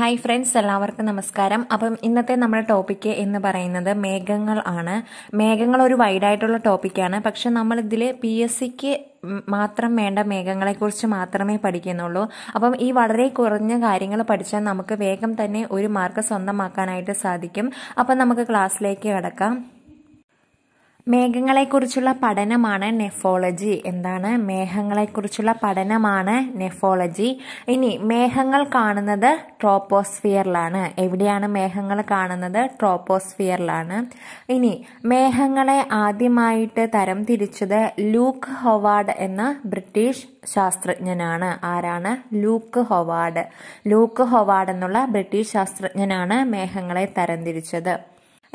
hi friends എല്ലാവർക്കും നമസ്കാരം അപ്പം ഇന്നത്തെ നമ്മുടെ ടോപ്പിക്ക് എന്ന് പറയുന്നത് മേഘങ്ങൾ ആണ് മേഘങ്ങൾ ഒരു വൈഡായിട്ടുള്ള ടോപ്പിക്കാണ് പക്ഷെ നമ്മളിതിൽ പി എസ് സിക്ക് മാത്രം വേണ്ട മേഘങ്ങളെക്കുറിച്ച് മാത്രമേ പഠിക്കുന്നുള്ളൂ അപ്പം ഈ വളരെ കുറഞ്ഞ കാര്യങ്ങൾ പഠിച്ചാൽ നമുക്ക് വേഗം തന്നെ ഒരു മാർക്ക് സ്വന്തമാക്കാനായിട്ട് സാധിക്കും അപ്പം നമുക്ക് ക്ലാസ്സിലേക്ക് കിടക്കാം മേഘങ്ങളെക്കുറിച്ചുള്ള പഠനമാണ് നെഫോളജി എന്താണ് മേഘങ്ങളെക്കുറിച്ചുള്ള പഠനമാണ് നെഫോളജി ഇനി മേഘങ്ങൾ കാണുന്നത് ട്രോപ്പോസ്ഫിയറിലാണ് എവിടെയാണ് മേഘങ്ങൾ കാണുന്നത് ട്രോപ്പോസ്ഫിയറിലാണ് ഇനി മേഘങ്ങളെ ആദ്യമായിട്ട് തരം തിരിച്ചത് ലൂക്ക് ഹൊവാർഡ് എന്ന ബ്രിട്ടീഷ് ശാസ്ത്രജ്ഞനാണ് ആരാണ് ലൂക്ക് ഹൊവാർഡ് ലൂക്ക് ഹൊവാർഡ് എന്നുള്ള ബ്രിട്ടീഷ് ശാസ്ത്രജ്ഞനാണ് മേഘങ്ങളെ തരംതിരിച്ചത്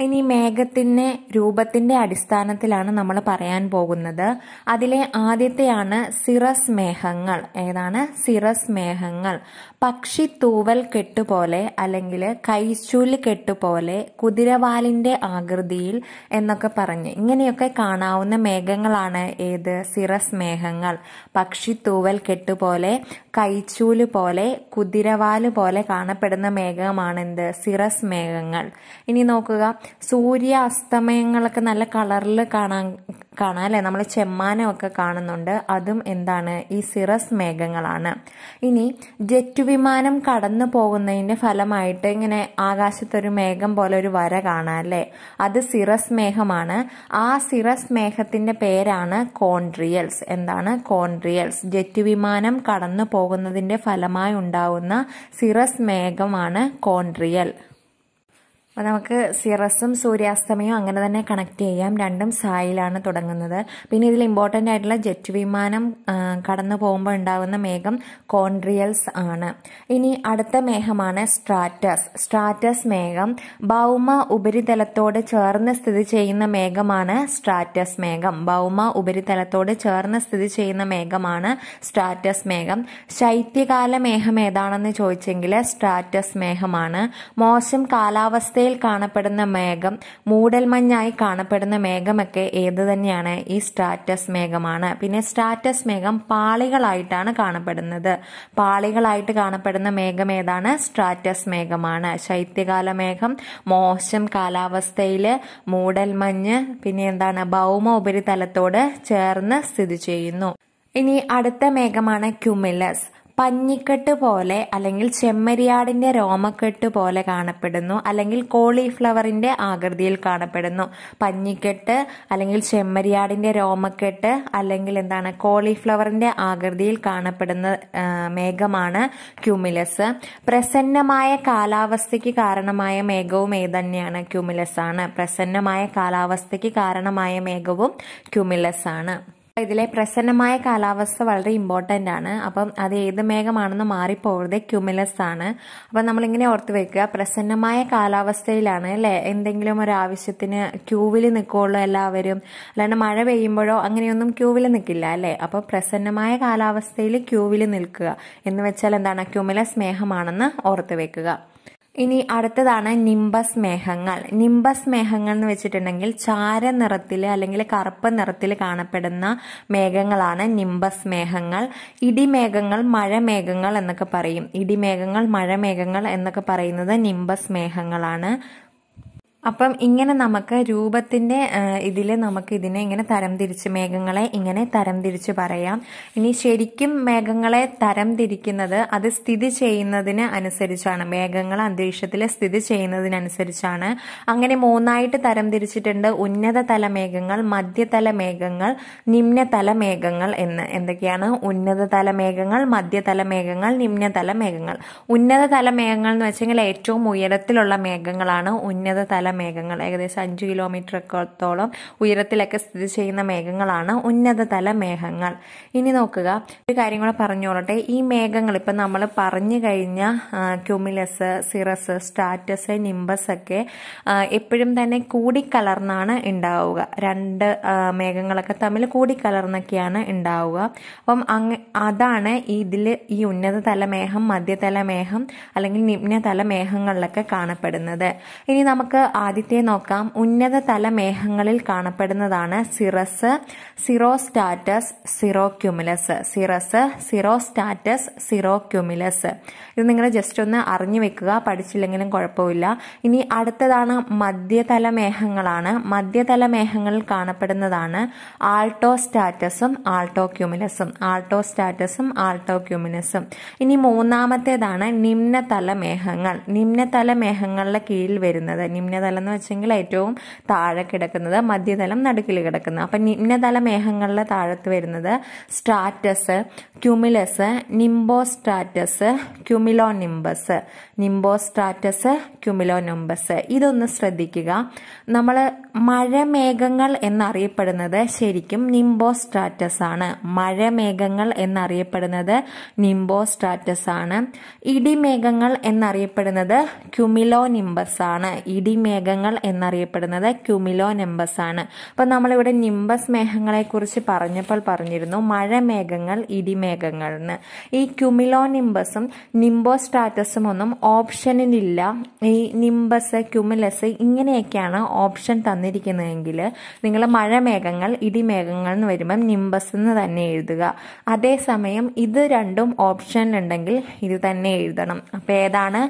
ഇനി മേഘത്തിൻ്റെ രൂപത്തിൻ്റെ അടിസ്ഥാനത്തിലാണ് നമ്മൾ പറയാൻ പോകുന്നത് അതിലെ ആദ്യത്തെയാണ് സിറസ് മേഘങ്ങൾ ഏതാണ് സിറസ് മേഘങ്ങൾ പക്ഷി തൂവൽ കെട്ടുപോലെ അല്ലെങ്കിൽ കൈച്ചൂല് കെട്ടുപോലെ കുതിരവാലിൻ്റെ ആകൃതിയിൽ എന്നൊക്കെ പറഞ്ഞ് ഇങ്ങനെയൊക്കെ കാണാവുന്ന മേഘങ്ങളാണ് ഏത് സിറസ് മേഘങ്ങൾ പക്ഷി തൂവൽ കെട്ടുപോലെ കൈച്ചൂല് പോലെ കുതിരവാല് പോലെ കാണപ്പെടുന്ന മേഘമാണെന്ത് സിറസ് മേഘങ്ങൾ ഇനി നോക്കുക സൂര്യ അസ്തമയങ്ങളൊക്കെ നല്ല കളറിൽ കാണാൻ കാണാം അല്ലെ നമ്മൾ ചെമ്മാനമൊക്കെ കാണുന്നുണ്ട് അതും എന്താണ് ഈ സിറസ് മേഘങ്ങളാണ് ഇനി ജെറ്റ് വിമാനം കടന്നു പോകുന്നതിന്റെ ഫലമായിട്ട് ഇങ്ങനെ ആകാശത്തൊരു മേഘം പോലെ ഒരു വര കാണാം അല്ലെ അത് സിറസ് മേഘമാണ് ആ സിറസ് മേഘത്തിന്റെ പേരാണ് കോൺട്രിയൽസ് എന്താണ് കോൺട്രിയൽസ് ജെറ്റ് വിമാനം കടന്നു പോകുന്നതിന്റെ ഫലമായി ഉണ്ടാവുന്ന സിറസ് മേഘമാണ് കോൺട്രിയൽ അപ്പോൾ നമുക്ക് സിറസും സൂര്യാസ്തമയവും അങ്ങനെ തന്നെ കണക്ട് ചെയ്യാം രണ്ടും സായിലാണ് തുടങ്ങുന്നത് പിന്നെ ഇതിൽ ഇമ്പോർട്ടൻ്റ് ആയിട്ടുള്ള ജെറ്റ് വിമാനം കടന്നു പോകുമ്പോൾ ഉണ്ടാകുന്ന മേഘം കോൺട്രിയൽസ് ആണ് ഇനി അടുത്ത മേഘമാണ് സ്ട്രാറ്റസ് സ്ട്രാറ്റസ് മേഘം ഭൗമ ഉപരിതലത്തോട് ചേർന്ന് സ്ഥിതി ചെയ്യുന്ന മേഘമാണ് സ്ട്രാറ്റസ് മേഘം ഭൗമ ഉപരിതലത്തോട് ചേർന്ന് സ്ഥിതി ചെയ്യുന്ന മേഘമാണ് സ്ട്രാറ്റസ് മേഘം ശൈത്യകാല മേഘം ഏതാണെന്ന് ചോദിച്ചെങ്കിൽ സ്ട്രാറ്റസ് മേഘമാണ് മോശം കാലാവസ്ഥയെ ഹിമാലയയിൽ കാണപ്പെടുന്ന മേഘം മൂടൽമഞ്ഞായി കാണപ്പെടുന്ന മേഘമൊക്കെ ഏത് തന്നെയാണ് ഈ സ്റ്റാറ്റസ് മേഘമാണ് പിന്നെ സ്റ്റാറ്റസ് മേഘം പാളികളായിട്ടാണ് കാണപ്പെടുന്നത് പാളികളായിട്ട് കാണപ്പെടുന്ന മേഘം ഏതാണ് സ്ട്രാറ്റസ് മേഘമാണ് ശൈത്യകാല മേഘം മോശം കാലാവസ്ഥയിൽ മൂടൽമഞ്ഞ് പിന്നെ എന്താണ് ഭൗമ ഉപരിതലത്തോട് ചേർന്ന് സ്ഥിതി ചെയ്യുന്നു ഇനി അടുത്ത മേഘമാണ് ക്യുമിലസ് പഞ്ഞിക്കെട്ട് പോലെ അല്ലെങ്കിൽ ചെമ്മരിയാടിന്റെ രോമക്കെട്ട് പോലെ കാണപ്പെടുന്നു അല്ലെങ്കിൽ കോളിഫ്ലവറിന്റെ ആകൃതിയിൽ കാണപ്പെടുന്നു പഞ്ഞിക്കെട്ട് അല്ലെങ്കിൽ ചെമ്മരിയാടിന്റെ രോമക്കെട്ട് അല്ലെങ്കിൽ എന്താണ് കോളിഫ്ലവറിന്റെ ആകൃതിയിൽ കാണപ്പെടുന്ന മേഘമാണ് ക്യൂമിലസ് പ്രസന്നമായ കാലാവസ്ഥയ്ക്ക് കാരണമായ മേഘവും ഏതന്നെയാണ് ക്യൂമിലസ് ആണ് പ്രസന്നമായ കാലാവസ്ഥയ്ക്ക് കാരണമായ മേഘവും ക്യൂമിലസ് ആണ് ഇതിലെ പ്രസന്നമായ കാലാവസ്ഥ വളരെ ഇമ്പോർട്ടൻ്റ് ആണ് അപ്പം അത് ഏത് മേഘമാണെന്ന് മാറിപ്പോകരുത് ക്യുമിലസ് ആണ് അപ്പം നമ്മളിങ്ങനെ ഓർത്ത് വെക്കുക പ്രസന്നമായ കാലാവസ്ഥയിലാണ് അല്ലേ എന്തെങ്കിലും ഒരു ആവശ്യത്തിന് ക്യൂവിൽ നിൽക്കുള്ളൂ എല്ലാവരും അല്ലാണ്ട് മഴ പെയ്യുമ്പോഴോ അങ്ങനെയൊന്നും ക്യൂവിൽ നിൽക്കില്ല അല്ലേ അപ്പോൾ പ്രസന്നമായ കാലാവസ്ഥയിൽ ക്യൂവിൽ നിൽക്കുക എന്ന് വെച്ചാൽ എന്താണ് ക്യുമിലസ് മേഘമാണെന്ന് ഓർത്ത് വെക്കുക ഇനി അടുത്തതാണ് നിംബസ് മേഘങ്ങൾ നിംബസ് മേഘങ്ങൾ എന്ന് വെച്ചിട്ടുണ്ടെങ്കിൽ ചാര നിറത്തില് അല്ലെങ്കിൽ കറുപ്പ് നിറത്തിൽ കാണപ്പെടുന്ന മേഘങ്ങളാണ് നിംബസ് മേഘങ്ങൾ ഇടിമേഘങ്ങൾ മഴമേഘങ്ങൾ എന്നൊക്കെ പറയും ഇടിമേഘങ്ങൾ മഴമേഘങ്ങൾ എന്നൊക്കെ പറയുന്നത് നിംബസ് മേഘങ്ങളാണ് അപ്പം ഇങ്ങനെ നമുക്ക് രൂപത്തിൻ്റെ ഇതിൽ നമുക്ക് ഇതിനെ ഇങ്ങനെ തരംതിരിച്ച് മേഘങ്ങളെ ഇങ്ങനെ തരംതിരിച്ച് പറയാം ഇനി ശരിക്കും മേഘങ്ങളെ തരംതിരിക്കുന്നത് അത് സ്ഥിതി ചെയ്യുന്നതിന് അനുസരിച്ചാണ് മേഘങ്ങൾ അന്തരീക്ഷത്തിൽ സ്ഥിതി ചെയ്യുന്നതിനനുസരിച്ചാണ് അങ്ങനെ മൂന്നായിട്ട് തരംതിരിച്ചിട്ടുണ്ട് ഉന്നതതല മേഘങ്ങൾ മധ്യതല മേഘങ്ങൾ നിമ്നതല മേഘങ്ങൾ എന്ന് എന്തൊക്കെയാണ് ഉന്നതതല മേഘങ്ങൾ മധ്യതല മേഘങ്ങൾ നിമ്നതല മേഘങ്ങൾ ഉന്നതതല മേഘങ്ങൾ എന്ന് വെച്ചെങ്കിൽ ഏറ്റവും ഉയരത്തിലുള്ള മേഘങ്ങളാണ് ഉന്നതതല മേഘങ്ങൾ ഏകദേശം അഞ്ച് കിലോമീറ്ററൊക്കത്തോളം ഉയരത്തിലൊക്കെ സ്ഥിതി ചെയ്യുന്ന മേഘങ്ങളാണ് ഉന്നതതല മേഘങ്ങൾ ഇനി നോക്കുക ഒരു കാര്യം കൂടെ പറഞ്ഞോളട്ടെ ഈ മേഘങ്ങൾ ഇപ്പം നമ്മൾ പറഞ്ഞു കഴിഞ്ഞ ക്യുമിലസ് സിറസ് സ്റ്റാറ്റസ് നിംബസ് ഒക്കെ എപ്പോഴും തന്നെ കൂടിക്കലർന്നാണ് ഉണ്ടാവുക രണ്ട് മേഘങ്ങളൊക്കെ തമ്മിൽ കൂടിക്കലർന്നൊക്കെയാണ് ഉണ്ടാവുക അപ്പം അങ് അതാണ് ഇതിൽ ഈ ഉന്നതതല മേഘം മധ്യതല മേഘം അല്ലെങ്കിൽ നിമ്നതല മേഘങ്ങളിലൊക്കെ കാണപ്പെടുന്നത് ഇനി നമുക്ക് ആദ്യത്തെ നോക്കാം ഉന്നത മേഘങ്ങളിൽ കാണപ്പെടുന്നതാണ് cirrus cirrocumulus cirrus cirrocumulus ഇത് നിങ്ങൾ ജസ്റ്റ് ഒന്ന് അറിഞ്ഞു വെക്കുക പഠിച്ചില്ലെങ്കിലും കുഴപ്പമില്ല ഇനി അടുത്തതാണ് മേഘങ്ങളാണ് മധ്യതല മേഘങ്ങളിൽ കാണപ്പെടുന്നതാണ് ആൾട്ടോ ആൾട്ടോ സ്റ്റാറ്റസും ആൾട്ടോ സ്റ്റാറ്റസും ആൾട്ടോ ആൾട്ടോക്യുമുലസും ഇനി മൂന്നാമത്തേതാണ് മേഘങ്ങൾ നിമ്നതല മേഘങ്ങളുടെ കീഴിൽ വരുന്നത് നിമ്നതല തലം എന്ന് വെച്ചെങ്കിൽ ഏറ്റവും താഴെ കിടക്കുന്നത് മധ്യതലം നടുക്കിൽ കിടക്കുന്നത് അപ്പം നിമ്നതല മേഘങ്ങളിൽ താഴത്ത് വരുന്നത് stratus cumulus stratus cumulonimbus stratus cumulonimbus ഇതൊന്ന് ശ്രദ്ധിക്കുക നമ്മൾ മഴമേഘങ്ങൾ എന്നറിയപ്പെടുന്നത് ശരിക്കും സ്ട്രാറ്റസ് ആണ് മഴമേഘങ്ങൾ എന്നറിയപ്പെടുന്നത് സ്ട്രാറ്റസ് ആണ് ഇടിമേഘങ്ങൾ എന്നറിയപ്പെടുന്നത് ക്യുമിലോ നിംബസ് ആണ് ഇടിമേ മേഘങ്ങൾ എന്നറിയപ്പെടുന്നത് ക്യുമിലോ നെമ്പസ് ആണ് അപ്പോൾ നമ്മളിവിടെ നിംബസ് മേഘങ്ങളെക്കുറിച്ച് പറഞ്ഞപ്പോൾ പറഞ്ഞിരുന്നു മഴമേഘങ്ങൾ ഇടിമേഘങ്ങൾ എന്ന് ഈ ക്യുമിലോ നിമ്പസും നിംബോ സ്റ്റാറ്റസും ഒന്നും ഓപ്ഷനിലില്ല ഈ നിംബസ് ക്യുമിലസ് ഇങ്ങനെയൊക്കെയാണ് ഓപ്ഷൻ തന്നിരിക്കുന്നതെങ്കിൽ നിങ്ങൾ മഴമേഘങ്ങൾ ഇടിമേഘങ്ങൾ എന്ന് വരുമ്പം നിംബസ് എന്ന് തന്നെ എഴുതുക അതേസമയം ഇത് രണ്ടും ഓപ്ഷനിലുണ്ടെങ്കിൽ ഇത് തന്നെ എഴുതണം അപ്പോൾ ഏതാണ്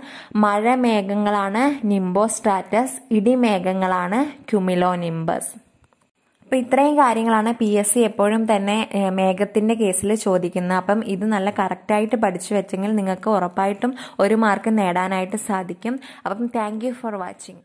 മഴമേഘങ്ങളാണ് നിംബോ സ്റ്റാറ്റസ് ഇടിമേഘങ്ങളാണ് ക്യുമിലോ നിംബസ് അപ്പോൾ ഇത്രയും കാര്യങ്ങളാണ് പി എസ് സി എപ്പോഴും തന്നെ മേഘത്തിൻ്റെ കേസിൽ ചോദിക്കുന്നത് അപ്പം ഇത് നല്ല കറക്റ്റായിട്ട് പഠിച്ചു വെച്ചെങ്കിൽ നിങ്ങൾക്ക് ഉറപ്പായിട്ടും ഒരു മാർക്ക് നേടാനായിട്ട് സാധിക്കും അപ്പം താങ്ക് ഫോർ വാച്ചിങ്